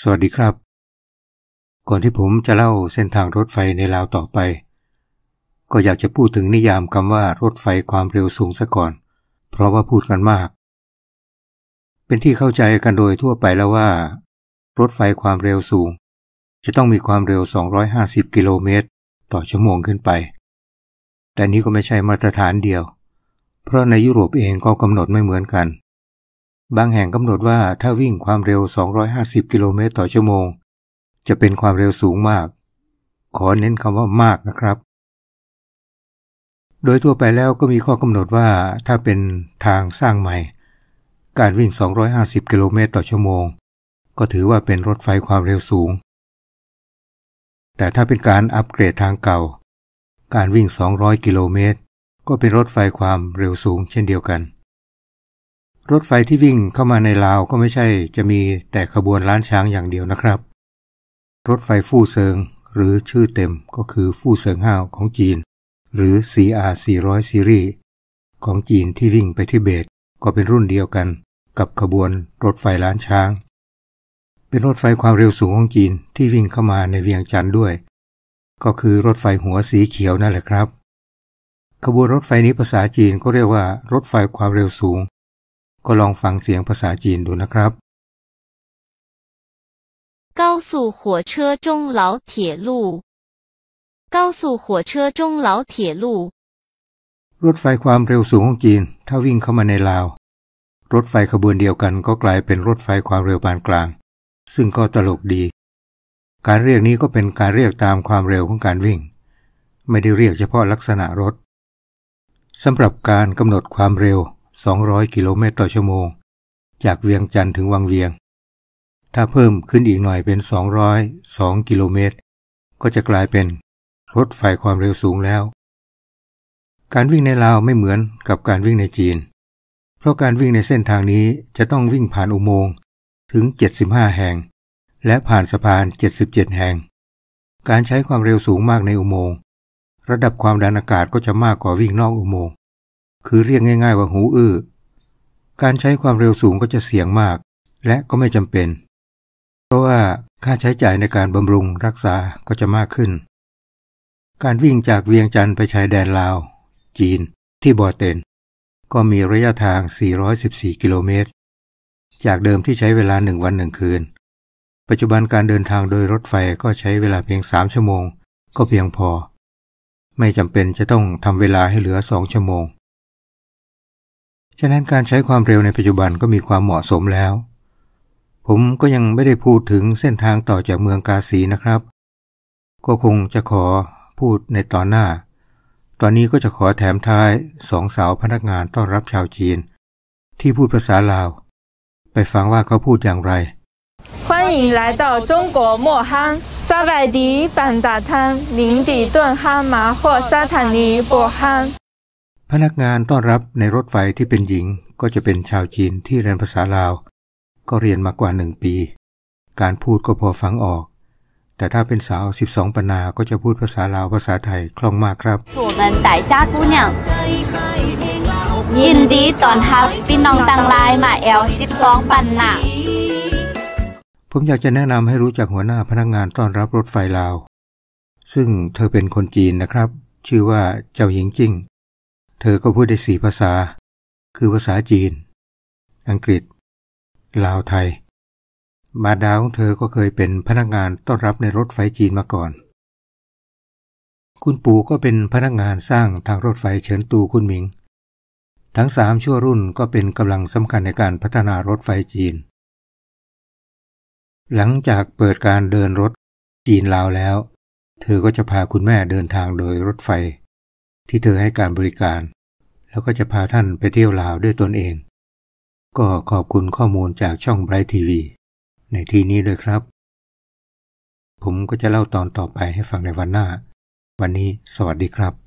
สวัสดีครับ ก่อนที่ผมจะเล่าเส้นทางรถไฟในลาวต่อไป ก็อยากจะพูดถึงนิยามคำว่ารถไฟความเร็วสูงซะก่อน เพราะว่าพูดกันมาก เป็นที่เข้าใจกันโดยทั่วไปแล้วว่า รถไฟความเร็วสูงจะต้องมีความเร็ว 250 กิโลเมตร ต่อชั่วโมงขึ้นไป แต่นี้ก็ไม่ใช่มาตรฐานเดียว เพราะในยุโรปเองก็กำหนดไม่เหมือนกันบางแห่งกำหนดว่าถ้าวิ่งความเร็ว250กิโลเมตรต่อชั่วโมงจะเป็นความเร็วสูงมาก ขอเน้นคำว่ามากนะครับ โดยทั่วไปแล้วก็มีข้อกำหนดว่าถ้าเป็นทางสร้างใหม่ การวิ่ง 250กิโลเมตรต่อชั่วโมงก็ถือว่าเป็นรถไฟความเร็วสูง แต่ถ้าเป็นการอัปเกรดทางเก่า การวิ่ง200กิโลเมตร ก็เป็นรถไฟความเร็วสูงเช่นเดียวกันรถไฟที่วิ่งเข้ามาในลาวก็ไม่ใช่จะมีแต่ขบวนล้านช้างอย่างเดียวนะครับ รถไฟฟู่เซิงหรือชื่อเต็มก็คือฟู่เซิงห้าวของจีน หรือ CR 400ซีรีส์ของจีนที่วิ่งไปทิเบต ก็เป็นรุ่นเดียวกันกับขบวนรถไฟล้านช้าง เป็นรถไฟความเร็วสูงของจีนที่วิ่งเข้ามาในเวียงจันทร์ด้วย ก็คือรถไฟหัวสีเขียวนั่นแหละครับ ขบวนรถไฟนี้ภาษาจีนก็เรียกว่า รถไฟความเร็วสูงก็ลองฟังเสียงภาษาจีนดูนะครับ高速火车中老铁路。高速火车中老铁路。รถไฟความเร็วสูงของจีนถ้าวิ่งเข้ามาในลาว รถไฟขบวนเดียวกันก็กลายเป็นรถไฟความเร็วปานกลาง ซึ่งก็ตลกดี การเรียกนี้ก็เป็นการเรียกตามความเร็วของการวิ่ง ไม่ได้เรียกเฉพาะลักษณะรถสำหรับการกำหนดความเร็ว200กิโลเมตรต่อชั่วโมงจากเวียงจันทร์ถึงวังเวียง ถ้าเพิ่มขึ้นอีกหน่อยเป็น 202กิโลเมตร ก็จะกลายเป็น รถไฟความเร็วสูงแล้ว การวิ่งในลาวไม่เหมือนกับการวิ่งในจีน เพราะการวิ่งในเส้นทางนี้จะต้องวิ่งผ่านอุโมงค์ถึง 75 แห่ง และผ่านสะพาน 77 แห่ง การใช้ความเร็วสูงมากในอุโมงค์ระดับความดันอากาศก็จะมากกว่าวิ่งนอกอุโมงคคือเรียกง่ายๆว่าหูอื้อ การใช้ความเร็วสูงก็จะเสี่ยงมาก และก็ไม่จำเป็น เพราะว่าค่าใช้จ่ายในการบำรุงรักษาก็จะมากขึ้น การวิ่งจากเวียงจันทร์ไปชายแดนลาว จีนที่บอเตน ก็มีระยะทาง 414 กิโลเมตร จากเดิมที่ใช้เวลาหนึ่งวันหนึ่งคืน ปัจจุบันการเดินทางโดยรถไฟก็ใช้เวลาเพียงสามชั่วโมง ก็เพียงพอ ไม่จำเป็นจะต้องทำเวลาให้เหลือสองชั่วโมงฉะนั้นการใช้ความเร็วในปัจจุบันก็มีความเหมาะสมแล้ว ผมก็ยังไม่ได้พูดถึงเส้นทางต่อจากเมืองกาสีนะครับ ก็คงจะขอพูดในตอนหน้า ตอนนี้ก็จะขอแถมท้ายสองสาวพนักงานต้อนรับชาวจีน ที่พูดภาษาลาวไปฟังว่าเขาพูดอย่างไร欢迎来到中国莫罕萨瓦迪班达滩林底顿哈麻或沙坦尼博นพนักงานต้อนรับในรถไฟที่เป็นหญิงก็จะเป็นชาวจีนที่เรียนภาษาลาว ก็เรียนมากว่าหนึ่งปี การพูดก็พอฟังออก แต่ถ้าเป็นสาว 12ปนา ก็จะพูดภาษาลาวภาษาไทยคล่องมากครับยินดีตอนฮับพี่น้องต่างลาย มาแอล12 ปันนา ผมอยากจะแนะนำให้รู้จักหัวหน้าพนักงานต้อนรับรถไฟลาว ซึ่งเธอเป็นคนจีนนะครับ ชื่อว่าเจ้าหญิงจิ้งเธอก็พูดได้สี่ภาษา คือภาษาจีน อังกฤษ ลาวไทย มาดาวของเธอก็เคยเป็นพนักงานต้อนรับในรถไฟจีนมาก่อน คุณปู่ก็เป็นพนักงานสร้างทางรถไฟเฉินตูคุณหมิง ทั้งสามชั่วรุ่นก็เป็นกำลังสำคัญในการพัฒนารถไฟจีน หลังจากเปิดการเดินรถจีนลาวแล้ว เธอก็จะพาคุณแม่เดินทางโดยรถไฟที่เธอให้การบริการแล้วก็จะพาท่านไปเที่ยวลาวด้วยตนเอง ก็ขอบคุณข้อมูลจากช่องไบรท์ทีวีในที่นี้ด้วยครับ ผมก็จะเล่าตอนต่อไปให้ฟังในวันหน้า วันนี้สวัสดีครับ